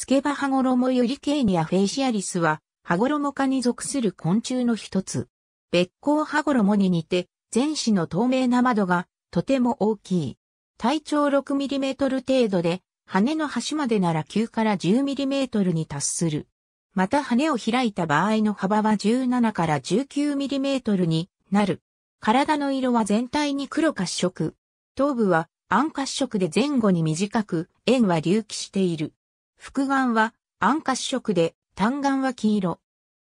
スケバハゴロモユリケーニアフェイシアリスは、ハゴロモ科に属する昆虫の一つ。別ウハゴロモに似て、全子の透明な窓がとても大きい。体長6トル程度で、羽の端までなら9から1 0トルに達する。また羽を開いた場合の幅は17から1 9トルになる。体の色は全体に黒褐色。頭部は暗褐色で前後に短く、円は隆起している。副眼は暗褐色で、単眼は黄色。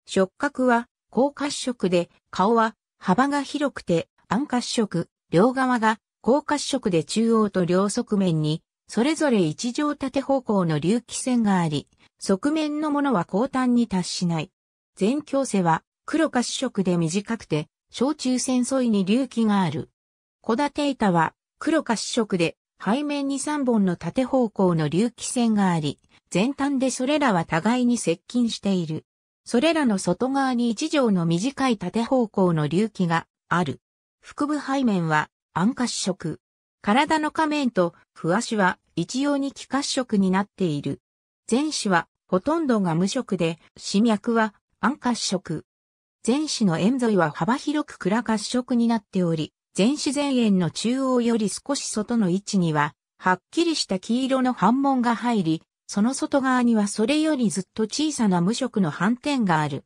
触覚は高褐色で、顔は幅が広くて暗褐色、両側が高褐色で中央と両側面に、それぞれ一条縦方向の隆起線があり、側面のものは後端に達しない。全強背は黒褐色で短くて、小中線沿いに隆起がある。小立板は黒褐色で、背面に3本の縦方向の隆起線があり、全端でそれらは互いに接近している。それらの外側に一畳の短い縦方向の隆起がある。腹部背面は暗褐色。体の下面と不足は一様に気褐色になっている。前肢はほとんどが無色で、死脈は暗褐色。前肢の円沿いは幅広く暗褐色になっており、前肢前縁の中央より少し外の位置には、はっきりした黄色の反紋が入り、その外側にはそれよりずっと小さな無色の斑点がある。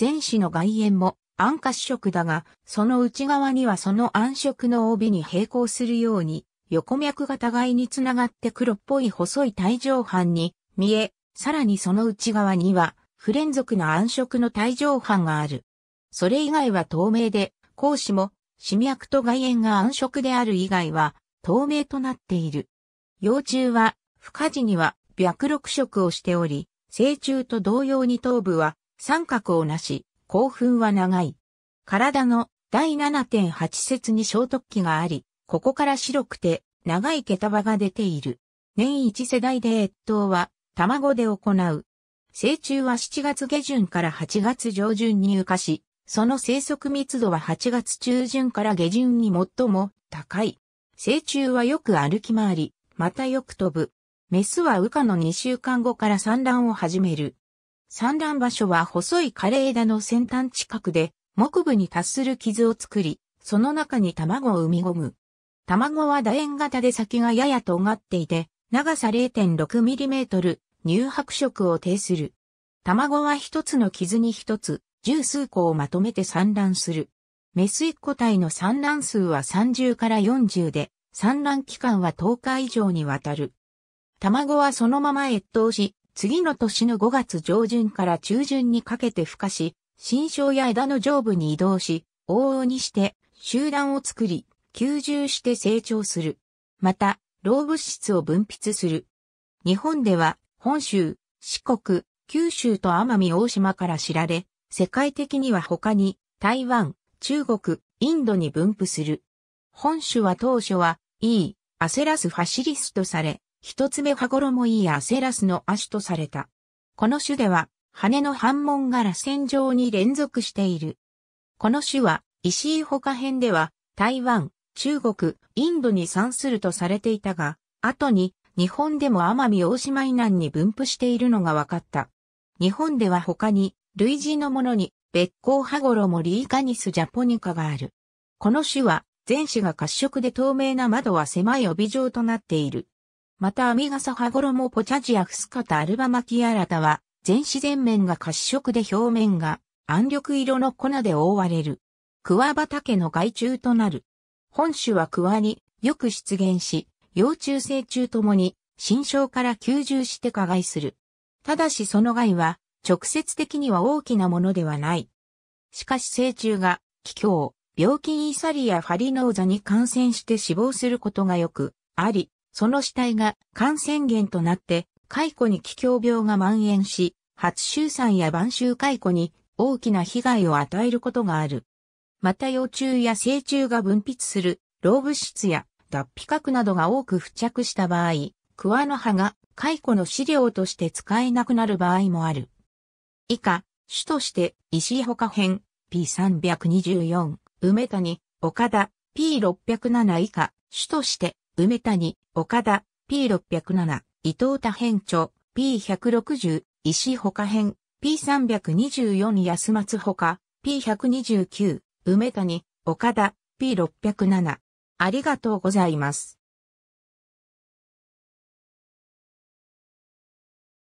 前肢の外縁も暗褐色だが、その内側にはその暗色の帯に並行するように、横脈が互いにつながって黒っぽい細い帯状斑に見え、さらにその内側には不連続な暗色の帯状斑がある。それ以外は透明で、孔子も、死脈と外縁が暗色である以外は、透明となっている。幼虫は、不可児には、白緑色をしており、成虫と同様に頭部は三角をなし、興奮は長い。体の第7.8節に小突起があり、ここから白くて長い毛束が出ている。年一世代で越冬は卵で行う。成虫は7月下旬から8月上旬に浮かし、その生息密度は8月中旬から下旬に最も高い。成虫はよく歩き回り、またよく飛ぶ。メスは羽化の2週間後から産卵を始める。産卵場所は細い枯れ枝の先端近くで、木部に達する傷を作り、その中に卵を産み込む。卵は楕円型で先がやや尖っていて、長さ 0.6mm、乳白色を呈する。卵は一つの傷に一つ、十数個をまとめて産卵する。メス一個体の産卵数は30から40で、産卵期間は10日以上にわたる。卵はそのまま越冬し、次の年の5月上旬から中旬にかけて孵化し、新生や枝の上部に移動し、往々にして集団を作り、吸収して成長する。また、老物質を分泌する。日本では、本州、四国、九州と奄美大島から知られ、世界的には他に、台湾、中国、インドに分布する。本種は当初は、E、アセラスファシリスとされ、一つ目羽衣いいアセラスの足とされた。この種では、羽の半門が螺旋状に連続している。この種は、石井他編では、台湾、中国、インドに産するとされていたが、後に、日本でも奄美大島以南に分布しているのが分かった。日本では他に、類似のものに、別光羽衣リーカニスジャポニカがある。この種は、全種が褐色で透明な窓は狭い帯状となっている。またアミガサハゴロモポチャジアフスカタアルバマキアラタは、全自然面が褐色で表面が暗緑色の粉で覆われる。クワ畑の害虫となる。本種はクワによく出現し、幼虫成虫ともに新生から吸収して加害する。ただしその害は直接的には大きなものではない。しかし成虫が気境、病気イサリやファリノーザに感染して死亡することがよくあり、その死体が感染源となって、解雇に気境病が蔓延し、初衆産や晩衆解雇に大きな被害を与えることがある。また幼虫や成虫が分泌する老物質や脱皮核などが多く付着した場合、桑の葉が解雇の飼料として使えなくなる場合もある。以下、主として石ほか編 P324、梅谷、岡田 P607 以下、主として梅谷、岡田、P607、伊藤多編著、P160、石他編、P324 安松他、P129、梅谷、岡田、P607。ありがとうございます。